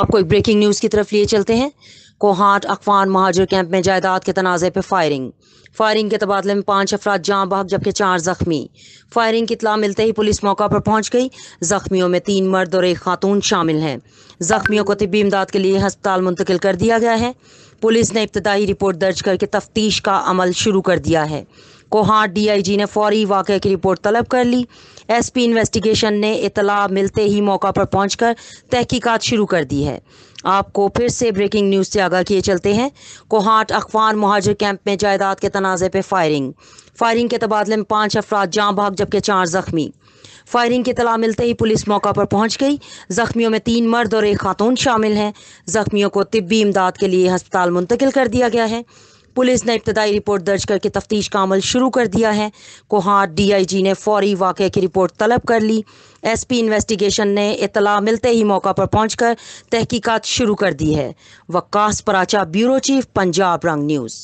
आपको एक breaking news की तरफ लिए चलते हैं कोहाट अकवान महाजर कैंप में जायदाद के तनाज़े पर फायरिंग फायरिंग के तबादले में पांच अफराद जहां बहक जबकि चार जख्मी फायरिंग की इतला मिलते ही पुलिस मौका पर पहुंच गई जख्मियों में तीन मर्द और एक खातून शामिल हैं जख्मियों को तबी इमदाद के लिए हस्पताल मुंतकिल कर दिया गया है पुलिस ने इब्तदाई रिपोर्ट दर्ज करके तफ्तीश का अमल शुरू कर दिया है कोहाट डीआईजी ने फौरी वाक़े की रिपोर्ट तलब कर ली एसपी इन्वेस्टिगेशन ने इतला मिलते ही मौका पर पहुंचकर तहकीकात शुरू कर दी है आपको फिर से ब्रेकिंग न्यूज़ से आगाह किए चलते हैं कोहाट अखवान महाजर कैंप में जायदाद के तनाज़े पर फायरिंग फायरिंग के तबादले में पाँच अफराद जाँ भाग जबकि चार जख्मी फायरिंग की तला मिलते ही पुलिस मौका पर पहुंच गई जख्मियों में तीन मर्द और एक खातून शामिल हैं जख्मियों को तिब्बी इमदाद के लिए हस्पताल मुंतकिल कर दिया गया है पुलिस ने इब्तदाई रिपोर्ट दर्ज करके तफ्तीश का अमल शुरू कर दिया है आई डीआईजी ने फौरी वाक़े की रिपोर्ट तलब कर ली एसपी इन्वेस्टिगेशन ने इतला मिलते ही मौका पर पहुंचकर तहकीकात शुरू कर दी है Waqas Paracha bureau chief Punjab Rang news